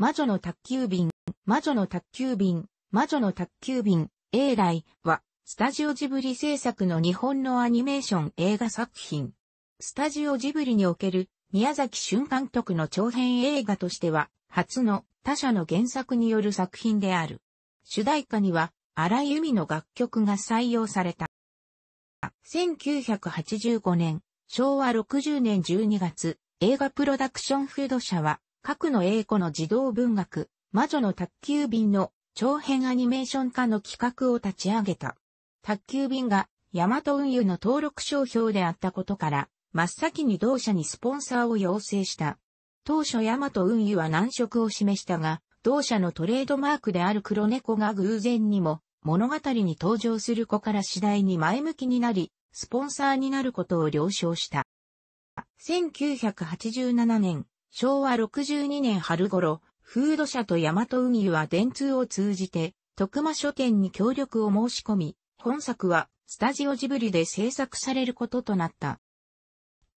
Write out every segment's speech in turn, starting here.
魔女の宅急便、魔女の宅急便、魔女の宅急便、英来は、スタジオジブリ制作の日本のアニメーション映画作品。スタジオジブリにおける宮崎俊監督の長編映画としては、初の他社の原作による作品である。主題歌には、荒井由美の楽曲が採用された。1985年、昭和60年12月、映画プロダクションフード社は、角の英子の児童文学、魔女の宅急便の長編アニメーション化の企画を立ち上げた。宅急便が大和運輸の登録商標であったことから、真っ先に同社にスポンサーを要請した。当初大和運輸は難色を示したが、同社のトレードマークである黒猫が偶然にも物語に登場する子から次第に前向きになり、スポンサーになることを了承した。1987年、昭和62年春頃、フード社とヤマト運輸は電通を通じて、徳間書店に協力を申し込み、本作はスタジオジブリで制作されることとなった。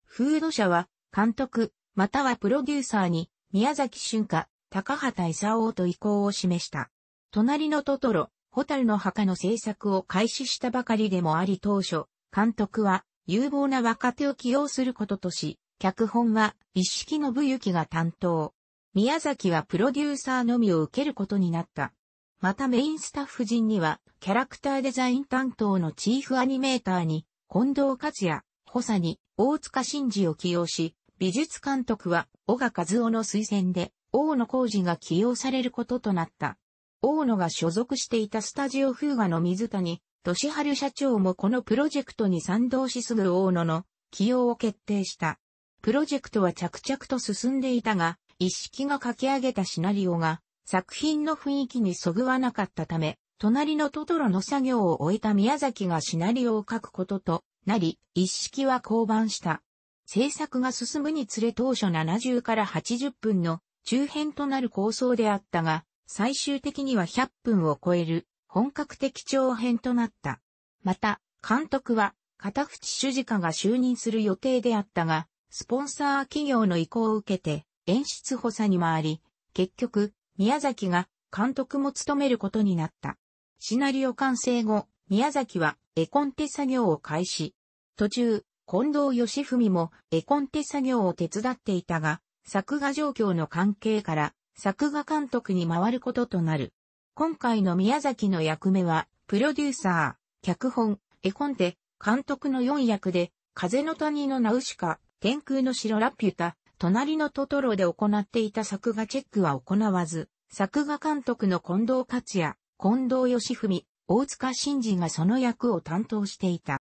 フード社は監督、またはプロデューサーに宮崎春夏、高畑勲と意向を示した。隣のトトロ、ホタルの墓の制作を開始したばかりでもあり当初、監督は有望な若手を起用することとし、脚本は一式の武行が担当。宮崎はプロデューサーのみを受けることになった。またメインスタッフ陣には、キャラクターデザイン担当のチーフアニメーターに、近藤克也、補佐に、大塚真二を起用し、美術監督は、小賀和夫の推薦で、大野浩二が起用されることとなった。大野が所属していたスタジオ風画の水谷、俊春社長もこのプロジェクトに賛同しすぐ大野の起用を決定した。プロジェクトは着々と進んでいたが、一式が書き上げたシナリオが、作品の雰囲気にそぐわなかったため、隣のトトロの作業を終えた宮崎がシナリオを書くこととなり、一式は降板した。制作が進むにつれ当初70から80分の中編となる構想であったが、最終的には100分を超える本格的長編となった。また、監督は片淵主治家が就任する予定であったが、スポンサー企業の意向を受けて演出補佐に回り、結局、宮崎が監督も務めることになった。シナリオ完成後、宮崎は絵コンテ作業を開始。途中、近藤義文も絵コンテ作業を手伝っていたが、作画状況の関係から作画監督に回ることとなる。今回の宮崎の役目は、プロデューサー、脚本、絵コンテ、監督の4役で、風の谷のナウシカ、天空の城ラピュタ、隣のトトロで行っていた作画チェックは行わず、作画監督の近藤克也、近藤義文、大塚真二がその役を担当していた。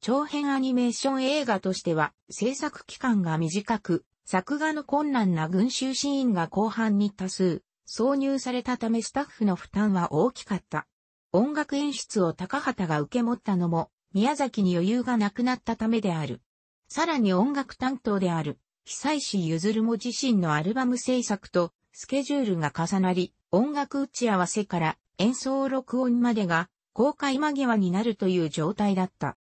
長編アニメーション映画としては制作期間が短く、作画の困難な群衆シーンが後半に多数、挿入されたためスタッフの負担は大きかった。音楽演出を高畑が受け持ったのも、宮崎に余裕がなくなったためである。さらに音楽担当である、久石ゆずるも自身のアルバム制作とスケジュールが重なり、音楽打ち合わせから演奏録音までが公開間際になるという状態だった。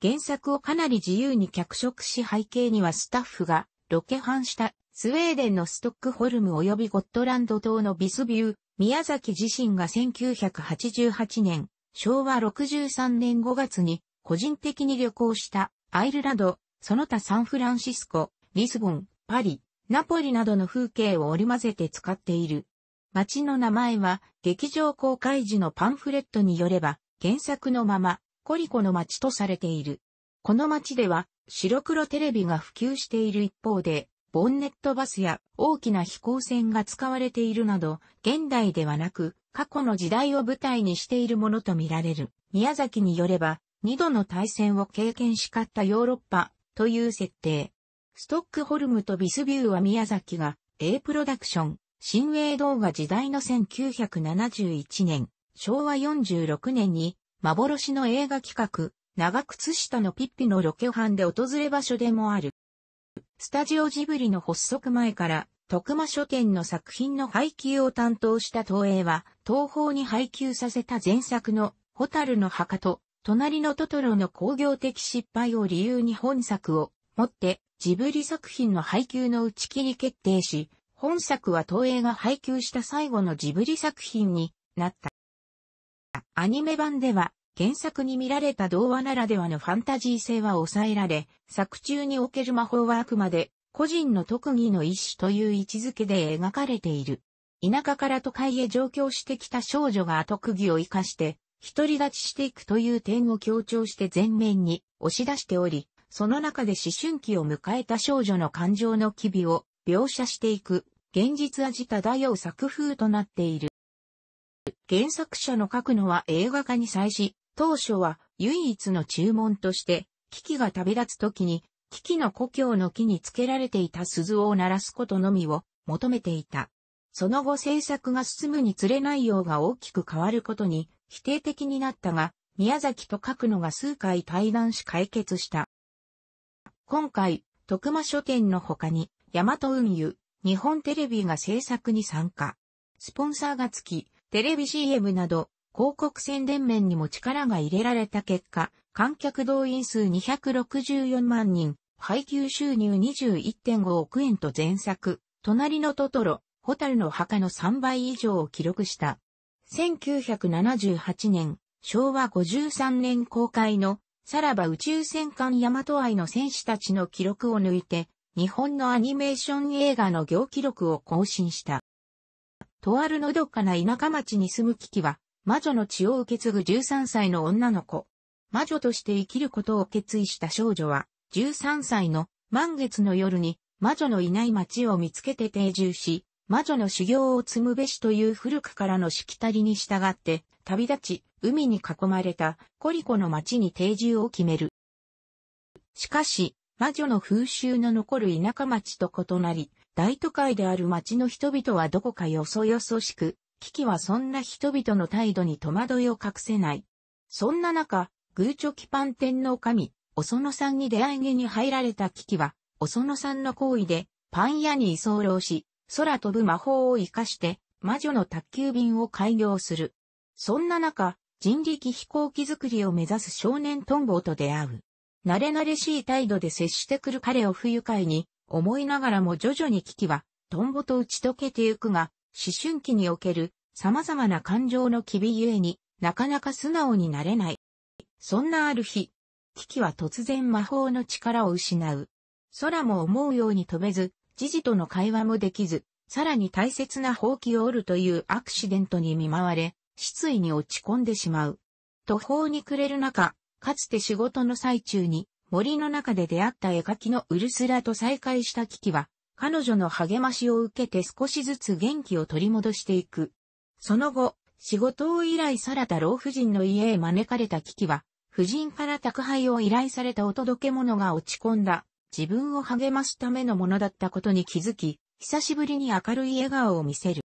原作をかなり自由に脚色し背景にはスタッフがロケハンしたスウェーデンのストックホルム及びゴットランド島のビスビュー、宮崎自身が1988年、昭和63年5月に個人的に旅行したアイルラド、その他サンフランシスコ、リスボン、パリ、ナポリなどの風景を織り交ぜて使っている。街の名前は劇場公開時のパンフレットによれば原作のままコリコの街とされている。この街では白黒テレビが普及している一方でボンネットバスや大きな飛行船が使われているなど現代ではなく過去の時代を舞台にしているものとみられる。宮崎によれば2度の対戦を経験しかったヨーロッパという設定。ストックホルムとビスビューは宮崎が A プロダクション、新鋭動画時代の1971年、昭和46年に幻の映画企画、長靴下のピッピのロケ班で訪れ場所でもある。スタジオジブリの発足前から、徳間書店の作品の配給を担当した東映は、東宝に配給させた前作の、ホタルの墓と、隣のトトロの工業的失敗を理由に本作をもってジブリ作品の配給の打ち切り決定し、本作は東映が配給した最後のジブリ作品になった。アニメ版では原作に見られた童話ならではのファンタジー性は抑えられ、作中における魔法はあくまで個人の特技の一種という位置づけで描かれている。田舎から都会へ上京してきた少女が特技を活かして独り立ちしていくという点を強調して前面に押し出しており、その中で思春期を迎えた少女の感情の機微を描写していく、現実味漂う作風となっている。原作者の書くのは映画化に際し、当初は唯一の注文として、危機が旅立つ時に、危機の故郷の木につけられていた鈴を鳴らすことのみを求めていた。その後制作が進むにつれ内容が大きく変わることに否定的になったが、宮崎と書くのが数回対談し解決した。今回、徳間書店の他に、大和運輸、日本テレビが制作に参加。スポンサーがつき、テレビ CM など、広告宣伝面にも力が入れられた結果、観客動員数264万人、配給収入21.5億円と前作、隣のトトロ、ホタルの墓の3倍以上を記録した。1978年、昭和53年公開の、さらば宇宙戦艦ヤマト愛の戦士たちの記録を抜いて、日本のアニメーション映画の行記録を更新した。とあるのどかな田舎町に住むキキは、魔女の血を受け継ぐ13歳の女の子。魔女として生きることを決意した少女は、13歳の満月の夜に魔女のいない町を見つけて定住し、魔女の修行を積むべしという古くからのしきたりに従って、旅立ち、海に囲まれたコリコの町に定住を決める。しかし、魔女の風習の残る田舎町と異なり、大都会である町の人々はどこかよそよそしく、危機はそんな人々の態度に戸惑いを隠せない。そんな中、グーチョキパン天皇神、おそのさんに出会い毛に入られた危機は、おそのさんの行為で、パン屋に居候し、空飛ぶ魔法を活かして、魔女の宅急便を開業する。そんな中、人力飛行機作りを目指す少年トンボと出会う。慣れ慣れしい態度で接してくる彼を不愉快に思いながらも徐々に危機はトンボと打ち解けてゆくが、思春期における様々な感情の機微ゆえになかなか素直になれない。そんなある日、キキは突然魔法の力を失う。空も思うように飛べず、知事との会話もできず、さらに大切な放棄を折るというアクシデントに見舞われ、失意に落ち込んでしまう。途方に暮れる中、かつて仕事の最中に森の中で出会った絵描きのウルスラと再会したキキは、彼女の励ましを受けて少しずつ元気を取り戻していく。その後、仕事を依頼された老婦人の家へ招かれたキキは、夫人から宅配を依頼されたお届け物が落ち込んだ自分を励ますためのものだったことに気づき、久しぶりに明るい笑顔を見せる。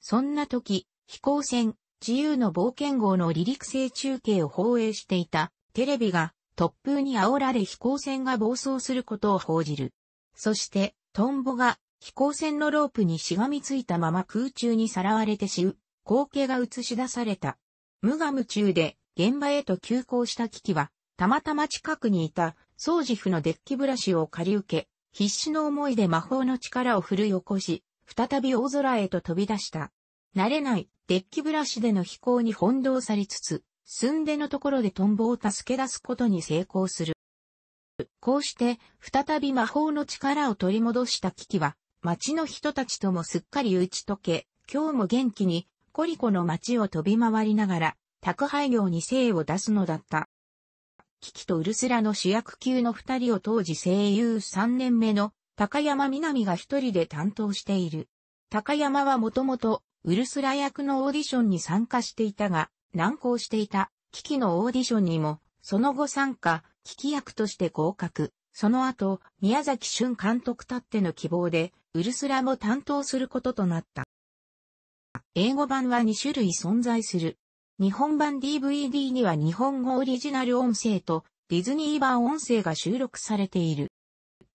そんな時、飛行船、自由の冒険号の離陸生中継を放映していた、テレビが、突風に煽られ飛行船が暴走することを報じる。そして、トンボが、飛行船のロープにしがみついたまま空中にさらわれて死ぬ、光景が映し出された。無我夢中で、現場へと急行した危機は、たまたま近くにいた掃除婦のデッキブラシを借り受け、必死の思いで魔法の力を振るい起こし、再び大空へと飛び出した。慣れないデッキブラシでの飛行に翻弄されつつ、寸出のところでトンボを助け出すことに成功する。こうして、再び魔法の力を取り戻した危機は、町の人たちともすっかり打ち解け、今日も元気に、コリコの町を飛び回りながら、宅配業に精を出すのだった。キキとウルスラの主役級の二人を当時声優三年目の高山みなみが一人で担当している。高山はもともとウルスラ役のオーディションに参加していたが、難航していたキキのオーディションにも、その後参加、キキ役として合格。その後、宮崎俊監督たっての希望で、ウルスラも担当することとなった。英語版は2種類存在する。日本版 DVD には日本語オリジナル音声とディズニー版音声が収録されている。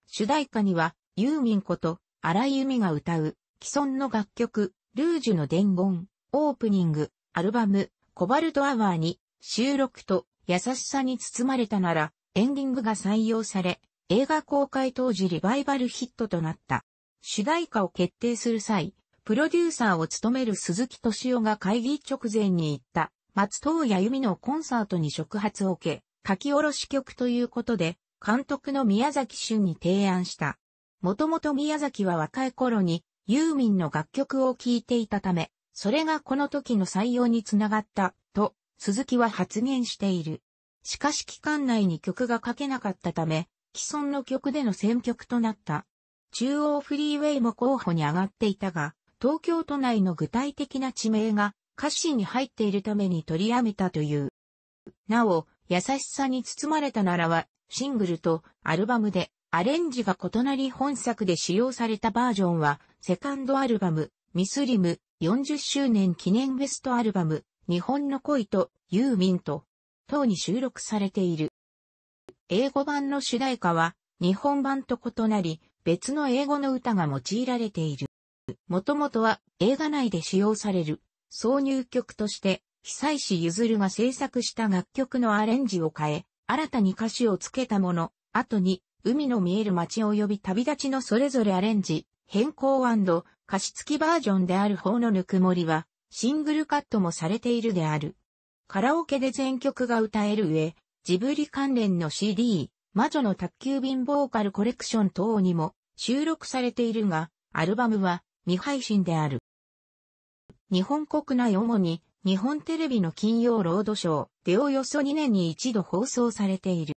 主題歌にはユーミンこと荒井由実が歌う既存の楽曲ルージュの伝言オープニングアルバムコバルトアワーに収録と優しさに包まれたならエンディングが採用され映画公開当時リバイバルヒットとなった。主題歌を決定する際、プロデューサーを務める鈴木敏夫が会議直前に行った松任谷由実のコンサートに触発を受け、書き下ろし曲ということで、監督の宮崎俊に提案した。もともと宮崎は若い頃にユーミンの楽曲を聴いていたため、それがこの時の採用につながった、と、鈴木は発言している。しかし期間内に曲が書けなかったため、既存の曲での選曲となった。中央フリーウェイも候補に上がっていたが、東京都内の具体的な地名が歌詞に入っているために取りやめたという。なお、優しさに包まれたならは、シングルとアルバムでアレンジが異なり本作で使用されたバージョンは、セカンドアルバム、ミスリム40周年記念ベストアルバム、日本の恋とユーミンと、等に収録されている。英語版の主題歌は、日本版と異なり、別の英語の歌が用いられている。もともとは映画内で使用される挿入曲として久石譲が制作した楽曲のアレンジを変え、新たに歌詞を付けたもの、後に海の見える街及び旅立ちのそれぞれアレンジ、変更歌詞付きバージョンである方のぬくもりはシングルカットもされているである。カラオケで全曲が歌える上、ジブリ関連の CD、魔女の宅急便ボーカルコレクション等にも収録されているが、アルバムは未配信である。日本国内主に日本テレビの金曜ロードショーでおよそ2年に一度放送されている。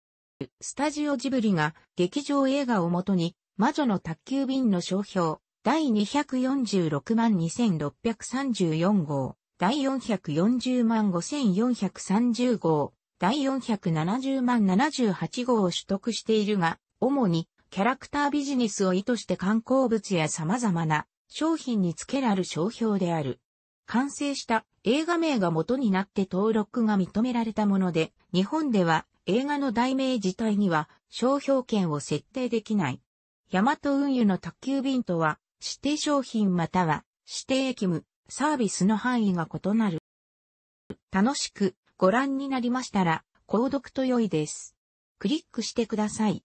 スタジオジブリが劇場映画をもとに魔女の宅急便の商標第246万2634号第440万5430号第470万78号を取得しているが主にキャラクタービジネスを意図して観光物や様々な商品に付けられる商標である。完成した映画名が元になって登録が認められたもので、日本では映画の題名自体には商標権を設定できない。ヤマト運輸の宅急便とは、指定商品または指定義務、サービスの範囲が異なる。楽しくご覧になりましたら、購読と良いです。クリックしてください。